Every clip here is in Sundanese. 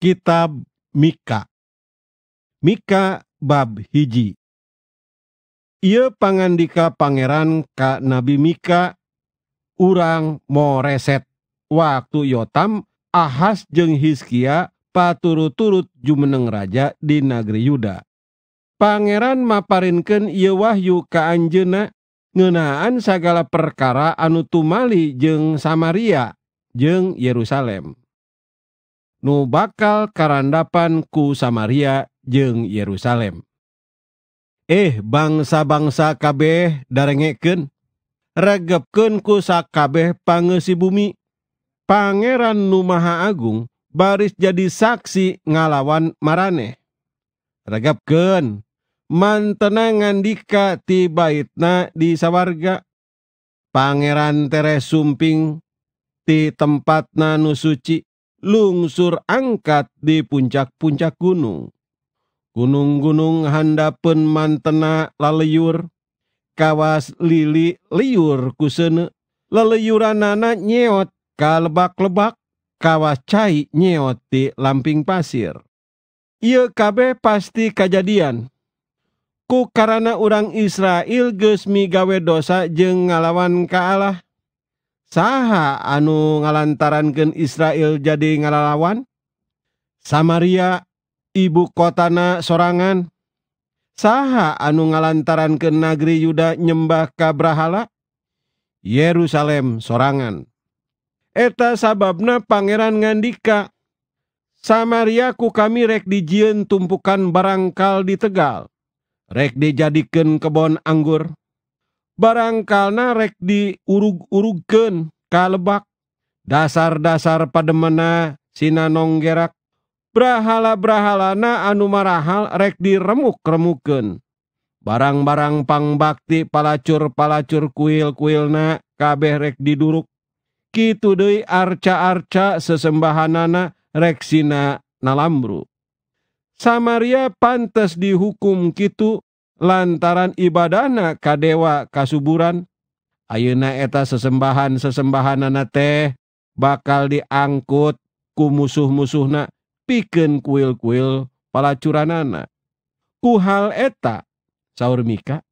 Kitab Mika Mika bab hiji Ia pangandika pangeran ka Nabi Mika urang moreset waktu Yotam Ahas jeng Hiskia paturut-turut jumeneng raja di negeri Yuda Pangeran Maparinken ia wahyu ka Anjena, ngenaan segala perkara anu tumali jeng Samaria jeng Yerusalem nu bakal karandapan ku Samaria jeung Yerusalem eh bangsa-bangsa kabeh darengeken regepken kusakabeh pangesi bumi Pangeran Nu Maha Agung baris jadi saksi ngalawan marane regepken mantenangan dikati ti baiitna disawarga Pangeran teres sumping di tempat Nanu Suci lungsur angkat di puncak-puncak gunung. Gunung-gunung handapen mantena laleyur, kawas lili liur kusene, leleyuranana nyeot kalebak-lebak, kawas cai nyeot di lamping pasir. Ia kabeh pasti kejadian. Ku karena orang Israel gesmi gawe dosa jeng ngalawan ke Allah saha anu ngalantaran ke Israel jadi ngalalawan Samaria ibuk kotana sorangan saha anu ngalantaran ke nageri Yuda nyembah kabrahala Yerusalem sorangan Eeta sababna pangeran ngandika Samariaku kami reg dijin tumpukan barangkal di tegal regde jadiken kebon anggur, barangkalna rek di urug urugken kalebak dasar-dasar pada mana Sinanong nonggerak brahala-brahalana anu marahal rek diremuk-remuken barang-barang pangbakti palacur-palacur kuil-kuilna kabeh rek diduruk Kitu deui arca-arca sesembahanana rek sina nalambru Samaria pantas dihukum kitu lantaran ibadana kadewa kasuburan auna eta sesembahan sesembahan na teh bakal diangkut ku musuh-musuh na piken kuil- kuil pelacuran nana ku hal eta sauur mika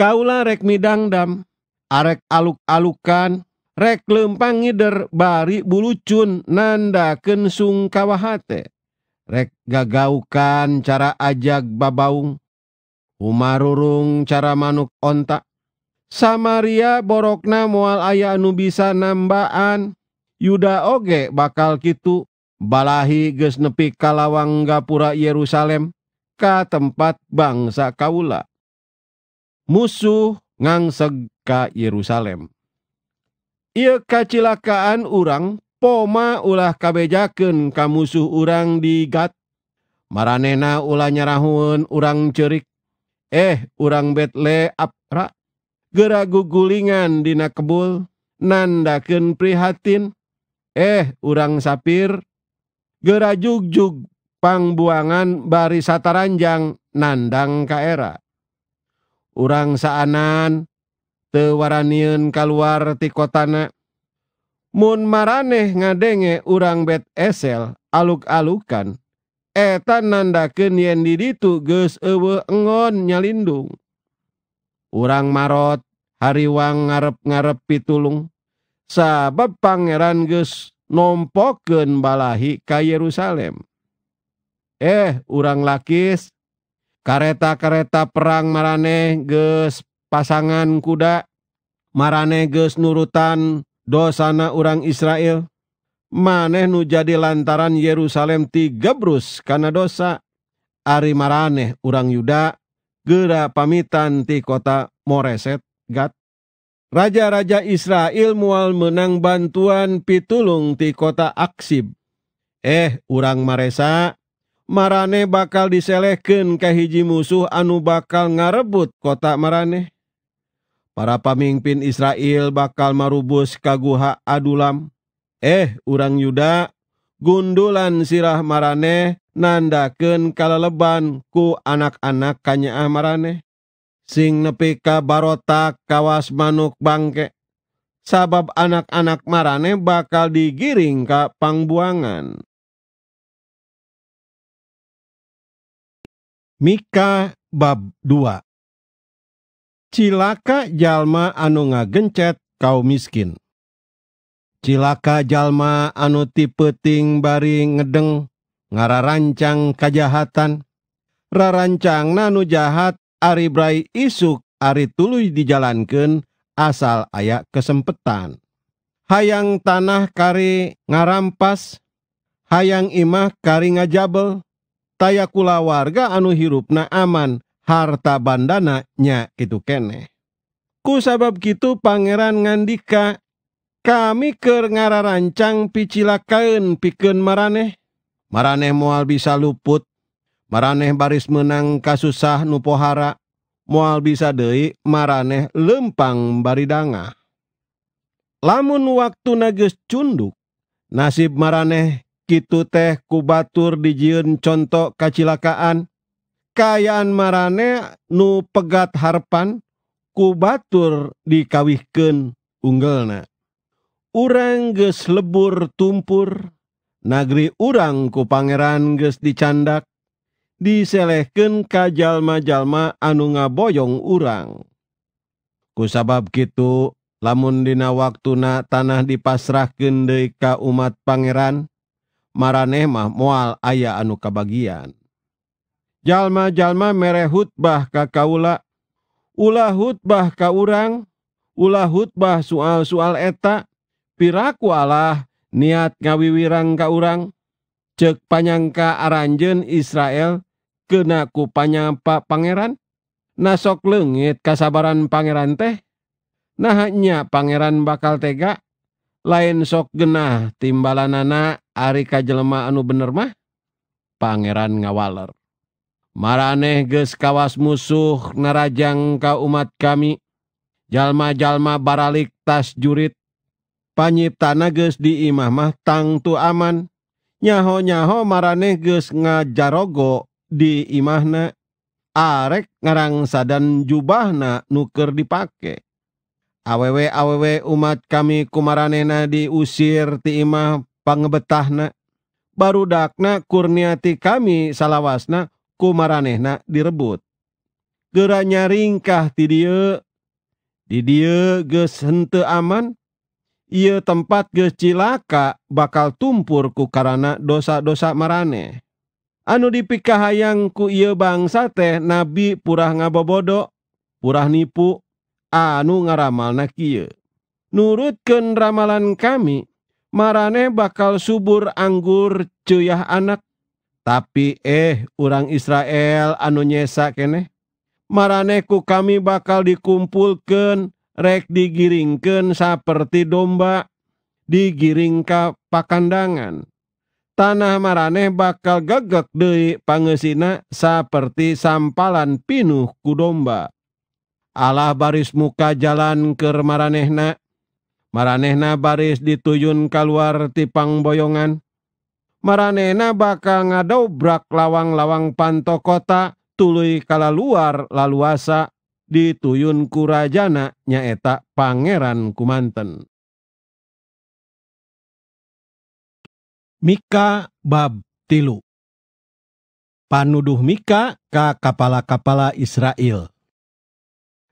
Kaula rek mi dangdam arerek aluk-alukan rek lempang ngider bari bulucun nanda kensung kawaate rek gagaukan cara ajak babaung, Umarurung cara manuk ontak. Samaria borokna mual aya anu bisa nambaan. Yuda oge bakal kitu. Balahi ges nepi kalawang gapura Yerusalem. Ka tempat bangsa kaula. Musuh ngangseg ka Yerusalem. Ia kacilakaan urang poma ulah kabejaken ka musuh urang di Gat. Maranena ulah nyarahun urang cerik. Eh urang betle geragu gulingandina kebul nandaken prihatin Eh urang sappir gerajujug pangbuangan Barsataranjangnandang kaera. Urrang saan tewaraniun kal keluartikko tanana. Mun mareh ngadenge urang be essel aluk-alukan, an nandaken yen diditu ge ewegon nyalinndung urang marot hariwang ngarep ngarepi tulung sabebe pangeran geus nompoken balahi ka Yerusalem eh urang lakis kareta-kareta perang marane gees pasangan kuda maraneges nurutan dosana urangrail Maneh nu jadi lantaran Yerusalem tigabrus karena dosa Ari mareh urang Yuda, gera pamitan ti kota moreset Ga. Raraja-raja Isra mual menang bantuan pitulung ti kota aksiib. Eh urang mareesa marane bakal diselehken kehii musuh anu bakal ngarebut kota Mareh Para pemimpinra bakal marubus kaguha aulam, Eh, urang Yuda, gundulan sirah marane nandaken kalaleban ku anak-anak kanya marane. Sing nepika ka barotak kawas manuk bangke. Sabab anak-anak marane bakal digiring ka pangbuangan. Mika bab 2 Cilaka jalma anu ngagencet kau miskin. Ken silaka jalma anu tipeting barii ngedeng ngarah ranancang kejahatan Raancang Nanu jahat Aribrai isuk Ari tulu dijalankan asal ayat kesempetan hayang tanah kari ngarampas hayang imah kari ngajabel taya kula warga anu hirupna aman harta bandanya gitu keeh ku sabab gitu Pangeran ngandikai kami ke ngaranancang picilakaen piken mareh mareh mual bisa luput maraneh baris menang kasusah nupohara mual bisa dewi maraneh lempang baridanganga lamun waktu nages cunduk nasib mareh Ki teh kubatur dijiun contoh kacilakaan kayan mareh nu pegat harpan kubatur dikawiken unggal na urangges lebur tumpur nageri urangku Pangeran ges dicandak diselehken kajallma-jalma anu nga boyong urang ku sabab gitu lamun dina waktu na tanah dipasrah kede ka umat Pangeran marehmah mual aya anu kabagian jalma-jalma merehutbah kakaula Ulahutbah kau urang Uulauttbah soal-sual etak piraku Allah niat ngawiwirang ka urang cek panyangka aranjen Israel kena ku panyapa pangeran nasok lengit kasabaran pangeran teh nah hanya pangeran bakal tega lain sok genah timbalan nana ari kajelema anu bener mah pangeran ngawaler maraneh ges kawas musuh narajang ka umat kami jalma-jalma baralik tas jurit Pany tanges di imah mah tangtu aman nyaho-nyaho marehges nga jarogo dimahna arek ngarangsa dan jba na nuker dipake Awewe awewe umat kami kumaranena diusir diimah panebeahna baru dakna kurniati kami salahwasna kumaraehna direbut Gernya ringkah ti die Didiye gees hetu aman, ia tempat gecilaka bakal tumpurku karena dosa-dosa marane anu dipikahaangku ia bangsa teh nabi pura ngabobodo purah nipu anu ngaramal naki nurutken ramalan kami marane bakal subur anggur cuyah anak tapi eh u Israel anu nyesak eneh maraneku kami bakal dikumpulken, crack digiringken seperti domba digiring ka pakandngan tanah maraneh bakal gegeg de pangesina seperti salan pinuh ku domba Allah baris muka jalan ke maranehna maranehna baris dituyun kal luar tipangboyongan maranna bakal ngadobrak lawang-lawang pantokota tulu kala luar laluasa, dituyun kurajana nyaeta Pangeran Kumanten. Mika bab tilu Panuduh Mika ka kapala-kapala Israel.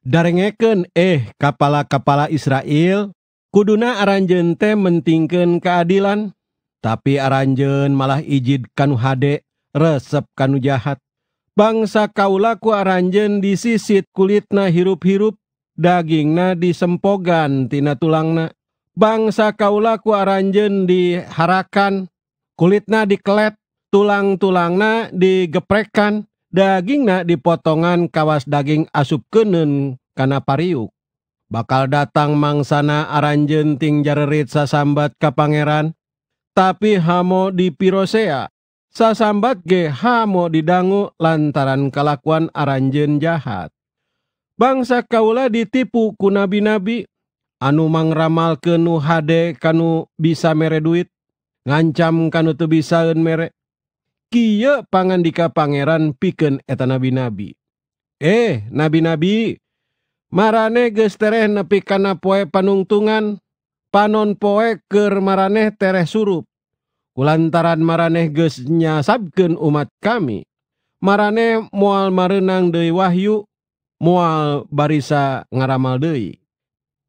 Darengeken eh kapala-kapala Israel, kuduna aranjen teh mentingken keadilan, tapi aranjen malah ijid kanu hade, resep kanu jahat. Bangsa kaulaku aranjen disisit kulitna hirup-hirup, dagingna disempogan tina tulangna. Bangsa kaulaku aranjen diharakan, kulitna dikelet, tulang-tulangna digeprekan, dagingna dipotongan kawas daging asup kenen kana pariuk. Bakal datang mangsana aranjen ting jarerit sasambat ka pangeran, tapi hamo di Pirosea tinggal sa sambat ge hao did dangu lantaran kallakuan aranjen jahat bangsa kauula ditipu ku nabi-nabi anu mang ramalkenuh Hde kanu bisa mere duit ngancam kan tuh bisaun merek Kiya pangan dika Pangeran piken eta nabi-nabi eh nabi-nabi marane gestereh nepikana poe panungtungan panon poekermaraeh tereh surrup Laaran mareh gesnya sabkeun umat kami, marane mual marenang Dewi Wahyu, mual barisa ngaramaldoi,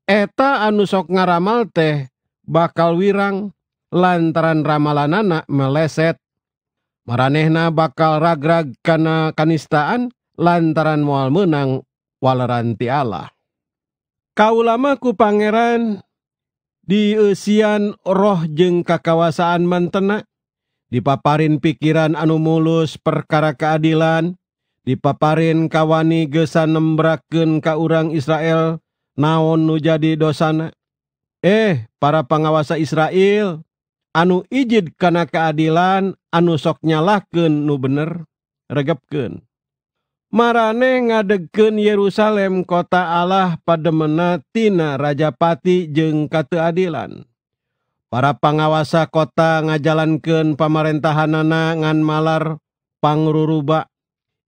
Eta anusok ngaramalte, bakal wirang, lantaran ramalan anak meleset, Maraneh na bakal ragraga kana kanistaan, lantaran mual menang walai Allah. kauu lamaku pangeran, Khian roh jeng kakawasaan mantenak dipaparin pikiran anu mulus perkara keadilan dipaparinkawani gesan nembraken kauurang Israel naon nu jadi dosana eh para pengawasa Israel anu ijid ke keadilan anu soknyalah ke nu bener regepkenun Kh marane ngadeken Yerusalem kota Allah Pamentinana Rajapati jeng Kateadilan. Para pengawasa kota ngajalanken pamarentahan Nana ngan mallar panguru rubbak.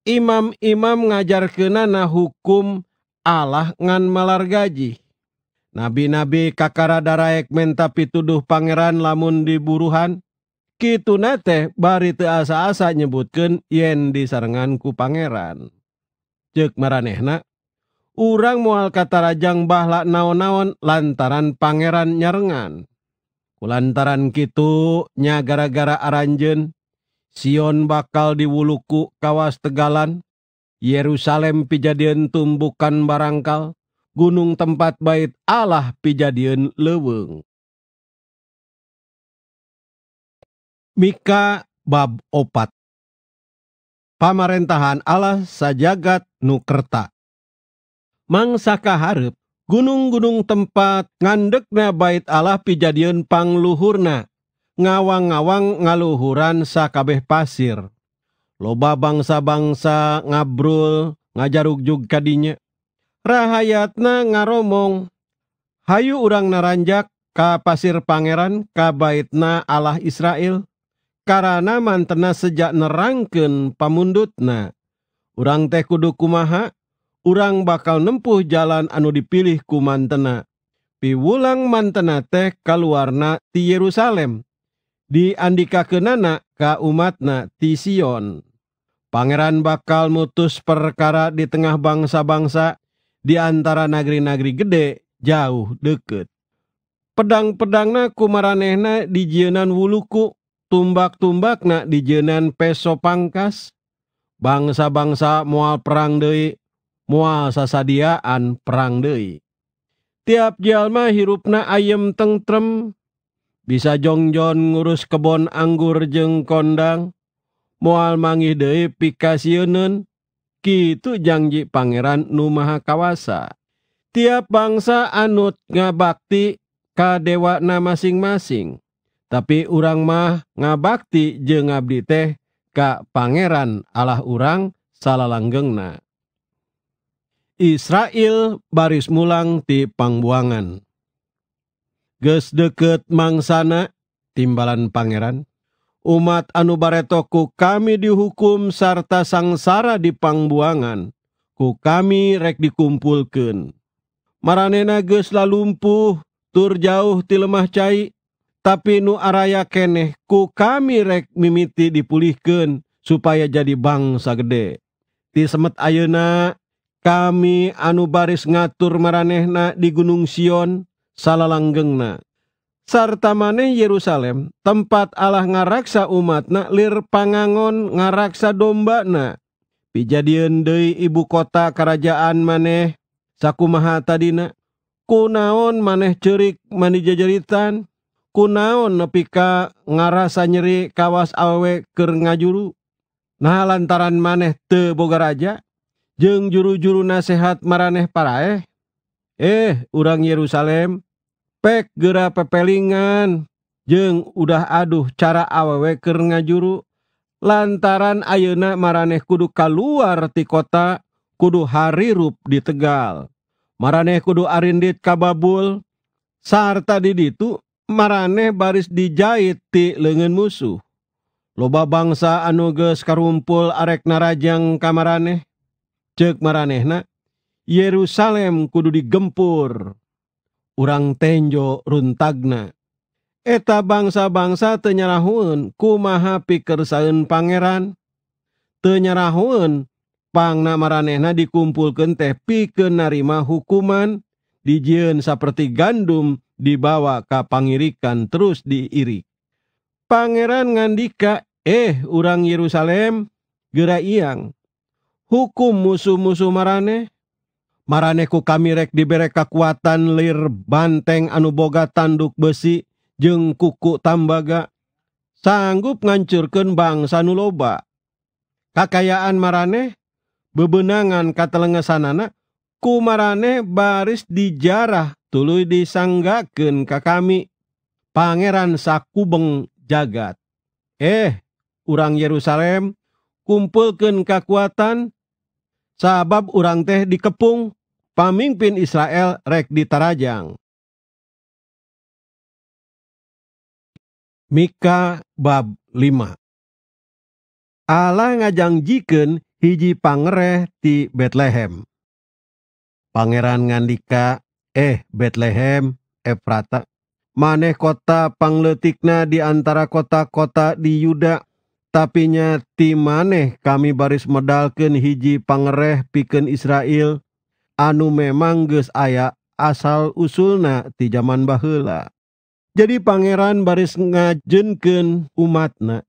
Imam-imam ngajar ke nana hukum Allah nganmalar gaji. Nabi-nabi kakara daraekmenta pituduh Pangeran lamun di buruhan, Kitu nate bari te asa-asa nyebutkan yen disarenganku pangeran. Cek maranehna, urang mual kata rajang bahla naon-naon lantaran pangeran nyarengan. Kulantaran kitu nya gara-gara aranjen, Sion bakal diwuluku kawas tegalan, Yerusalem pijadian tumbukan barangkal, gunung tempat bait Allah pijadian leweng. Mika bab opat Pamarentahan Allah sajagat nukerta Mangsaka kaharep gunung-gunung tempat ngandekna bait Allah pijadian pangluhurna ngawang-ngawang ngaluhuran sakabeh pasir loba bangsa-bangsa ngabrul ngajarugjug kadinya rahayatna ngaromong hayu urang naranjak ka pasir pangeran ka baitna Allah Israel karenaana mantena sejak nerranken Pamundutna orangrang teh Kudukumaha orangrang bakal nempuh jalan anu dipilih kumantena piwulang mantena teh kalwarna di Yerusalem diandika ke nanak ka umatna ti Pangeran bakal mutus perkara di tengah bangsa-bangsa diantara nageri-nagri gede jauh deket pedang pedangna kumaraehna dijian wulukuku tumbak-tumbak nak dijenan peso pangkas bangsa-bangsa mual perang Dei mual sasadiaan perang Dei tiap jalma hirupna ayem tengtrem, bisa jongjon ngurus kebon anggur jeng kondang mual mangih Dei pikasionen, kitu janji pangeran nu kawasa tiap bangsa anut ngabakti ka na masing-masing tapi orang mah ngabakti jeng ngabdi teh ka pangeran Allah urang salalanggengna. Israel baris mulang ti pangbuangan. Ges deket mangsana timbalan pangeran. Umat anu baretoku kami dihukum sarta sangsara di pangbuangan. Ku kami rek dikumpulkan. Maranena ges lalumpuh tur jauh ti lemah cai tapi nu arayakenehku kami rek mimiti dipulihken supaya jadi bangsa gede ti Semet ayeuna kami anu baris ngatur meraneh na di Gunung Sion salahlang gengna Sarta maneh Yerusalem tempat Allah ngaraksa umat Nalirr pangangon ngaraksa domba na pijadian Dei ibukota kerajaan maneh Sakuma tadidina Kunaon maneh cerik manija jaritan, kunaon Nopika nga rasa nyeri kawas awekker ngajurru nah lantaran maneh tebogaja jeng juru-juru nasehat maraneh para eh eh urang Yerusalem pek gera pepelingan jeng udah aduh cara awewe keker ngajuru lantaran ayena maraneh kudu kal keluar di kota Kudu Harirup di Tegal maraneh Kudu aridit Kabul saata did itu Maraneh baris dijaittik lengen musuh. Loba bangsa anuges karumpul arek narajang kamaraneh, cek marehna, Yerusalem kudu digempur, urang tenjo runtagna. Eta bangsa-bangsa tenyarahun kumapi kersaun pangeran. Tenyarahun,pangna mareh na dikumpul ke tepi ke narima hukuman, Dijiun seperti gandum, dibawa ke pangirikan terus diirik. Pangeran ngandika, eh orang Yerusalem, gerai iang. Hukum musuh-musuh marane. Marane ku kami rek diberi kekuatan lir banteng anu boga tanduk besi jeng kuku tambaga. Sanggup ngancurkan bangsa nuloba. Kakayaan marane, bebenangan katelengesanana, ku marane baris dijarah Tului disanggaken ka kami Pangeran Sakubeng jagat. Eh, urang Yerusalem, kumpulkan kekuatan, sabab urang teh dikepung, pamimpin Israel rek ditarajang. Mika bab 5 Allah jiken hiji pangereh ti Betlehem. Pangeran Ngandika eh Betlehem, Efrata, maneh kota pangletikna di antara kota-kota di Yuda, tapinya ti maneh kami baris medalken hiji pangereh piken Israel, anu memang ayah aya asal usulna ti zaman bahula. Jadi pangeran baris ngajenken umatna.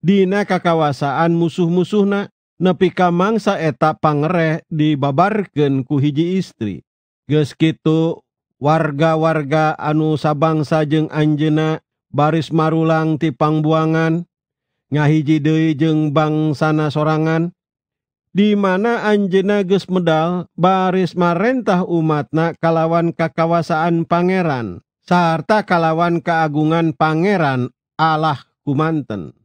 Dina kakawasaan musuh-musuhna nepi ka mangsa eta pangereh dibabarken ku hiji istri. Ges gitu warga-warga anu sabangsa jeung Anjena baris Marulang tipang buangan ngahiji jeng jeung bangsana sorangan di mana Anjena ges medal baris marentah umatna kalawan kakawasaan pangeran sarta kalawan keagungan pangeran Allah kumanten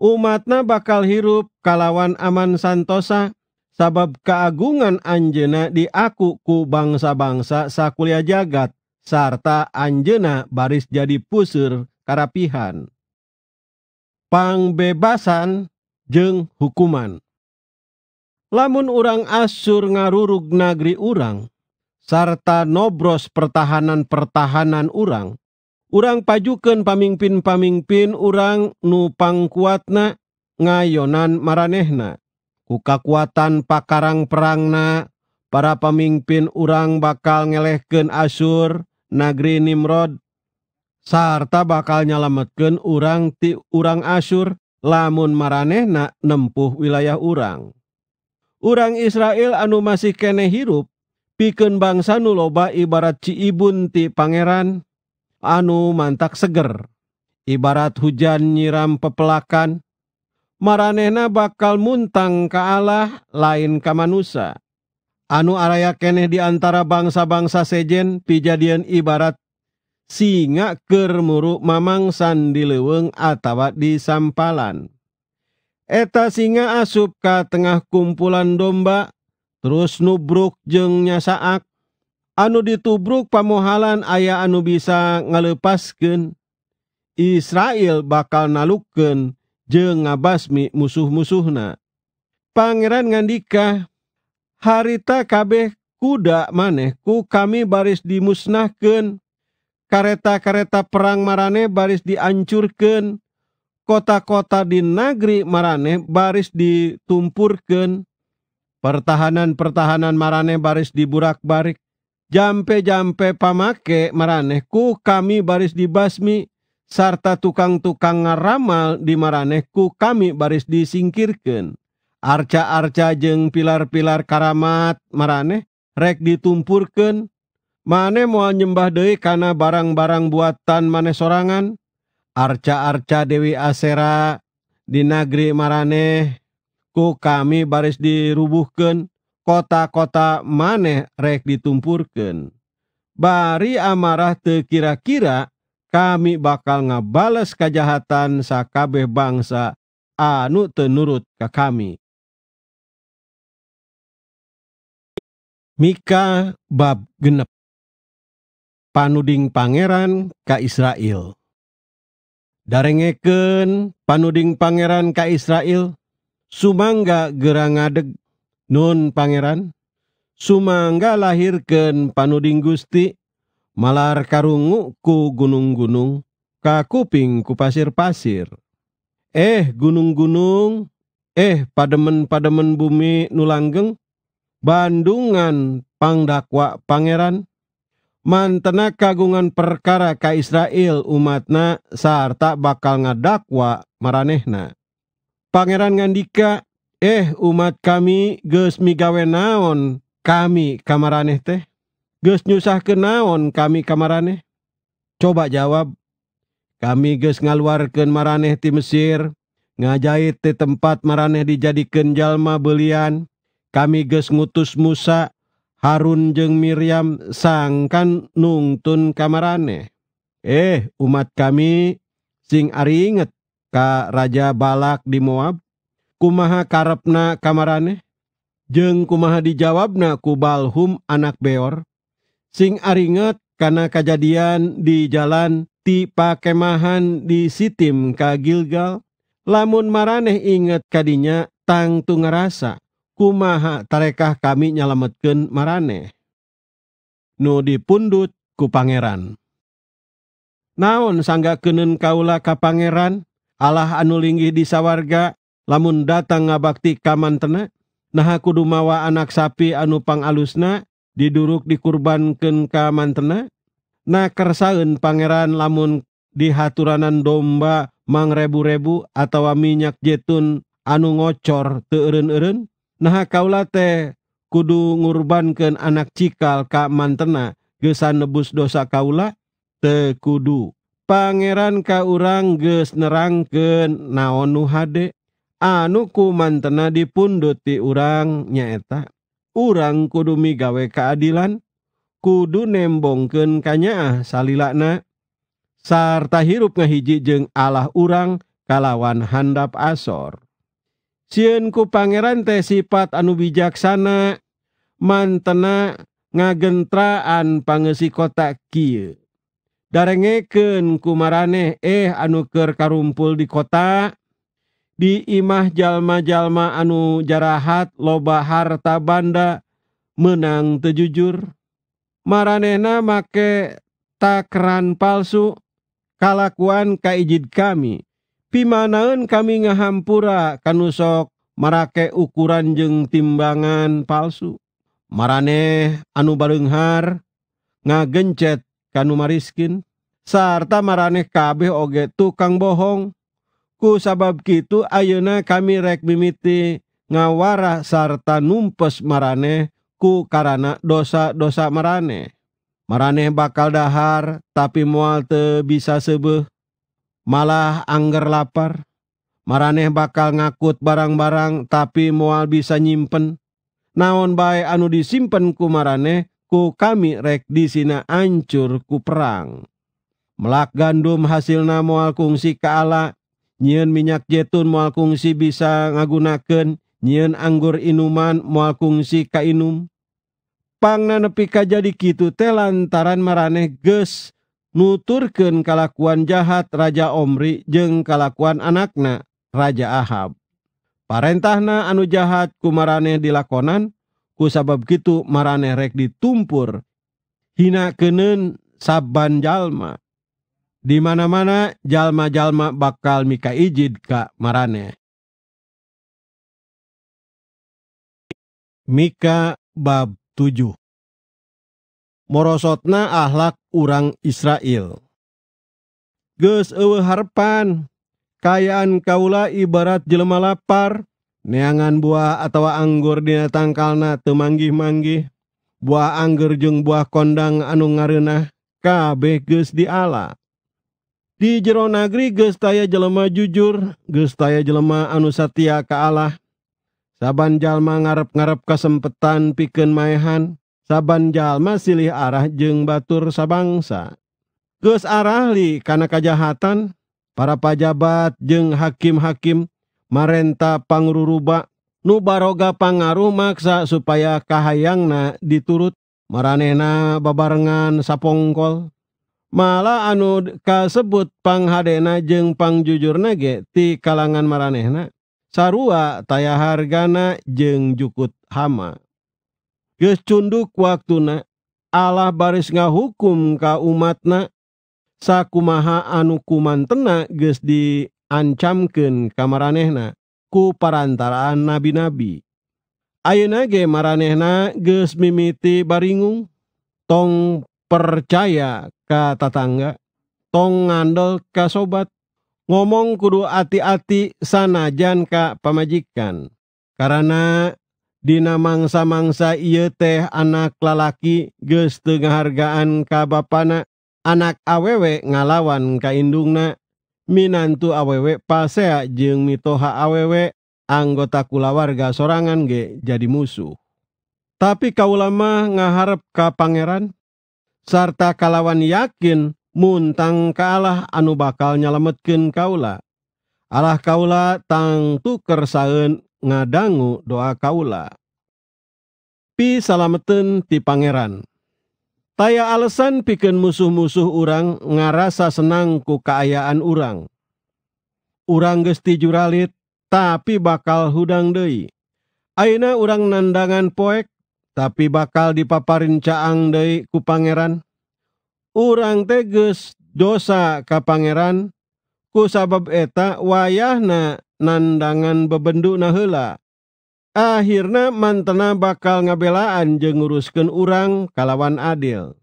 umatna bakal hirup kalawan aman santosa sabab keagungan Anjena di akuku bangsa-bangsa sakuliah jagat sarta Anjena baris jadipussurkarapihanpangmbebasan jeung hukuman lamun urang asur ngaruug nageri urang sarta nobros pertahanan pertahanan urang urang pajuken pamimpin-pamimpin urang nupang kuatna ngayonan maranehna tinggal kekuatan pakrang perangna, para pemimpin urang bakal ngelehken asyur nageri Nimrod, Sarta bakal nyalametkeun urang ti urang asyur lamun marehna neempuh wilayah urang. Urrang Israel anu masih kene hirup, piken bangsa nuloba ibarat ciibunti Pangeran, Anu mantak seger, ibarat hujan nyiram pepelakan, étant Maranena bakal muntang ka Allah lain kamansa. Anu arayakeneh diantara bangsa-bangsa sejen pijadian ibarat, singa kermuruk mamangsan dileweng attawat disampalan. Eta singa asup ka tengah kumpulan domba, terus nubruk jeng nyasaak, anu dituruk pamohalan aya anu bisa ngelepasken. Israil bakal nalukken, jeng ngabasmi musuh-musuhna. Pangeran ngandika, harita kabeh kuda manehku ku kami baris dimusnahkan, kareta-kareta perang marane baris diancurkan, kota-kota di negeri marane baris ditumpurkan, pertahanan-pertahanan marane baris diburak-barik, jampe-jampe pamake marane ku kami baris dibasmi, sarta tukang-tukang ngaramal di maranehku kami baris disingkirkan arca-arca jeng pilar-pilar karamat maraneh rek ditumpurkan mane mau nyembah deui karena barang-barang buatan mane sorangan arca-arca Dewi Asera di nagri maraneh ku kami baris dirubuhkan kota-kota maneh rek ditumpurkan bari amarah te kira-kira kami bakal ngabales kejahatan sakabeh bangsa anu tenurut ke kami. Mika bab genep Panuding pangeran ke Israel Darengeken panuding pangeran ke Israel Sumangga gerang adeg nun pangeran Sumangga lahirken panuding Gusti malar karungu ku gunung-gunung, ka kuping ku pasir-pasir. Eh gunung-gunung, eh pademen-pademen bumi nulanggeng, Bandungan pangdakwa pangeran, mantena kagungan perkara ka Israel umatna sarta bakal ngadakwa maranehna. Pangeran ngandika, eh umat kami gesmi gawe naon kami kamaraneh teh. karena ny usah ke naon kami kamareh coba jawab kami ges ngaluar kemaraeh di Mesir ngajahitt tempat mareh dijadi Kenjallma belian kami ges mutus Musa Harun jeng Miriamria sangkan nuntun kamarane eh umat kami sing ari inget Kak Raja balak dimoab kumaha karepna kamareh jengkumaha dijawab nakubalhum anak beor sing aringet karena kejadian di jalan ti pakemahan di Sitim ka Gilgal lamun maraneh inget kadinya tang tu ngerasa kumaha tarekah kami nyalametkeun maraneh nu dipundut ku pangeran naon sangga kenen kaula ka pangeran Allah anu linggih di sawarga lamun datang ngabakti kaman mantena nah kudu mawa anak sapi anu alusna. diduk dikurban ke Ka mantena nah kersaun Pangeran lamun di hatturanan domba mang rebu rebu atau minyak jetun anu ngocor terenen nah kauula kudu ngurban ke anak cikal Kak mantena gesa nebus dosa kauula tekudu Pangeran kau urang ge nerangken naon nuhade anu ku mantena diunddoti urangnya eta u kudumi gawe keadilan kudu nemmbongken kanya sali lakna Sarta hirupngehiji jeung Allah urang kalawan handap asor sienku Pangerantessipat anu bijaksana mantena ngagentraan pangesi kota Ki darengeken kumarane eh anuker karumpul di kota, tinggal Diimah jalma-jalma anu jarahhat loba harta banda menang terjujur maranena make takran palsu kalakuan Ka ijid kami pimanun kami ngahampura kanus so merae ukuran jeng timbangan palsu mareh anu Balenghar nga gencet kanu mariskin sarta mareh kabeh oge tukang bohong, Ku sabab gitu ayeuna kami rek mimiti ngawara sarta numpes marane ku karena dosa-dosa marane. Marane bakal dahar tapi mual te bisa sebeh. Malah angger lapar. Marane bakal ngakut barang-barang tapi mual bisa nyimpen. Naon bae anu disimpen ku marane ku kami rek di sina ancur ku perang. Melak gandum hasilna moal kungsi ke Allah, minyak jetun muungsi bisa ngagunaken nyiin anggur inuman muwakungsi kainum panna nepi ka jadi Ki telantaran mareh ges nuturken kalakuan jahat Raja omri jeung kallakuan anakna Raja Ahab Parentahna anu jahat kumaraeh di lakonanku sabab gitu maranerek ditumpur hinakkenen saban Jalma di mana-mana jalma-jalma bakal mika ijid ka marane. Mika bab tujuh. Morosotna ahlak urang Israel Gus ewe harpan. kayaan kaula ibarat jelema lapar neangan buah atau anggur dina tangkalna teu manggih-manggih buah anggur jeng buah kondang anu ngarenah, kabeh di ala. Jero nagri Gustaya jelemah jujur Gustaya Jelelma anusatiya ke Allah Saban Jalma ngarep- ngarep kesempatan piken mayhan Saabanjallma Silih arah Jeng Batur sabangsa gearli karena kejahatan para pajabat jeng hakim-hakim Marenta Panguruba nubaroga Pangarruh maksa supayakahhaangna diurut Maranna babarengan sapongkol pada Quran malaah anud kasebut pangghadena jeung pangjujur nage ti kalangan marehna sarua tayahara jeng jukut hama gecundukwak na Allah baris nga hukum ka umat na sak kuha an kumantenak gees dicamken kamaranehna kuparantaraan nabi nabi ayu na marehna geus mimiti baringgung tong percaya ke tetangga, tong ngandel ke sobat ngomong kudu ati-ati sanajan ka pamajikan karena dina mangsa-mangsa teh anak lalaki geus teu ngahargaan ka bapana anak awewe ngalawan ka indungna minantu awewe pasea jeung mitoha awewe anggota kulawarga sorangan ge jadi musuh tapi kaulama ngaharep ka pangeran sarta kalawan yakin muntang kalah anu bakal nyalammetken kaula Allah kaula tangtu kersahun ngadanggu doa kaula pis salaten di Pangeran taya alasan piken musuh-musuh urang nga rasa senangku keayaan urang urang gesti juralit tapi bakal hudang Dei aina urang nandanngan poek tapi bakal dipaparin caang dari ku Pangeran urang teges dosa ka Pangeran ku sabab eta wayahna nandanngan bebenduk nah helahir mantena bakal ngabelaan je ngurusken urang kalawan adil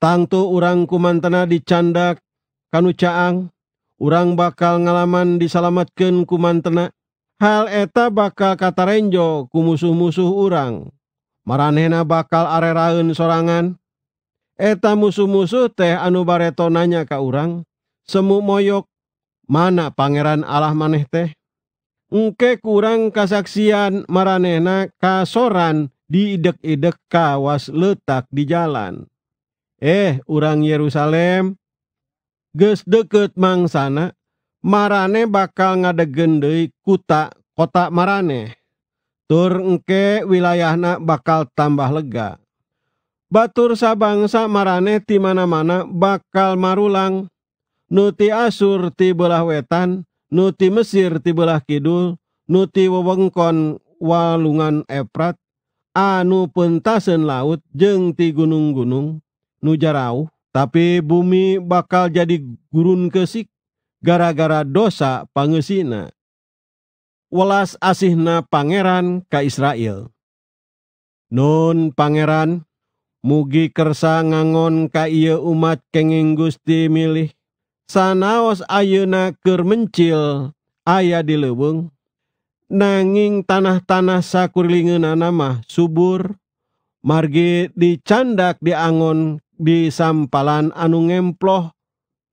Tanngtu urang kumantena dicandak kanucaang urang bakal ngalaman disalamatatkanun kumantena Hal eta bakal katarenjo ku musuh-musuh urang, tinggal maranna bakal are raun sorangan Eeta musuh-musuh teh anubareton nanya ka urang semu moyok mana pangeran Allah maneh teh ke kurang kasaksian maranena kasoran di ideg-ideg kawas letak di jalan eh urang Yerusalem ges deket mangsana marane bakal ngadegende kutak kotak maraneh étant eke wilayah na bakal tambah lega Batur sabangsa Maraneti mana-mana bakal marulang Nuti asur tibelah wetan nuti Mesir Tibelah Kidul nuti wewengkon Walungan rat Anu Putasasan laut jeng ti gunung-gunung Nujarauh tapi bumi bakal jadi gurun kesik gara-gara dosa pangesina, Welas asih na Pangeran kasrail. Non pangeran mugi kersa ngangon ka ia umatkenging gusti milih, Sanos ayeuna keur mencil aya dileweng, Nanging tanah-tanah sakurlingan na-mah subur, margit dicandak diangon di samalan anu ngemplo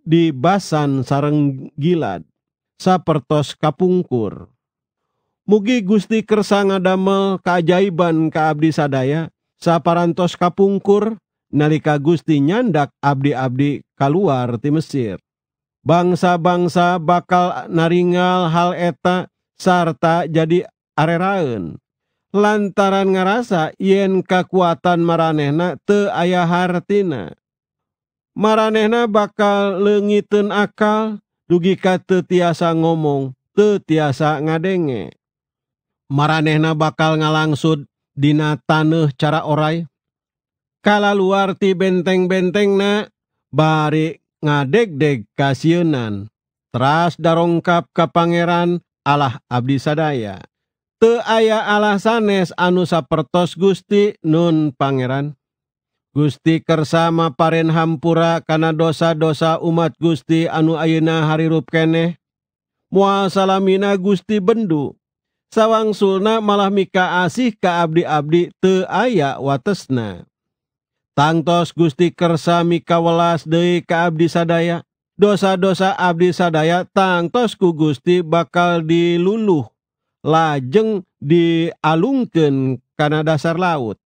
di basan sareng gilat, sapertos kapungkur. Mugi Gusti kersa ngadamel keajaiban ka abdi sadaya, saparantos kapungkur, nalika Gusti nyandak abdi-abdi keluar ti Mesir. Bangsa-bangsa bakal naringal hal eta sarta jadi areraun. Lantaran ngerasa yen kekuatan maranehna te ayah hartina. Maranehna bakal lengiten akal, dugi kata tiasa ngomong, te tiasa ngadenge. maraneh na bakal ngalangsuddina tanuh cara oraikala luarti benteng-benteng na bare ngadek-de kasunan teras darongngkap ke Pangeran Allah Abdiadaya teaya a sanes anu sapertos Gusti Nun Pangeran Gustiama paren hampurakana dosa-dosa umat Gusti anu auna hari rupkeneh muaalamina Gusti bendu karena Sawang Surna malah mika asih ka Abdi-abdi te ayayak Watesna Tanngtos Gusti Kersa mika welas De kaabdiadaya dosa-dosa Abdi Saaya Tanngtos ku Gusti bakal di luluh lajeng dialungkenkana dasar laut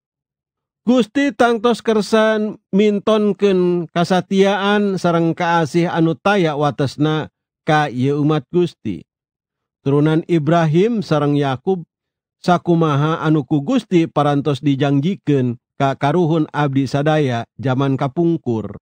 Gusti tanttos kersan mintonken kasatiaan serrengkaasih anu tayak Watesna Kaye umat Gusti. turunan Ibrahim sarang Yakub sakumaha anuku Gusti parantos dijanjiken ka karuhun abdi sadaya zaman kapungkur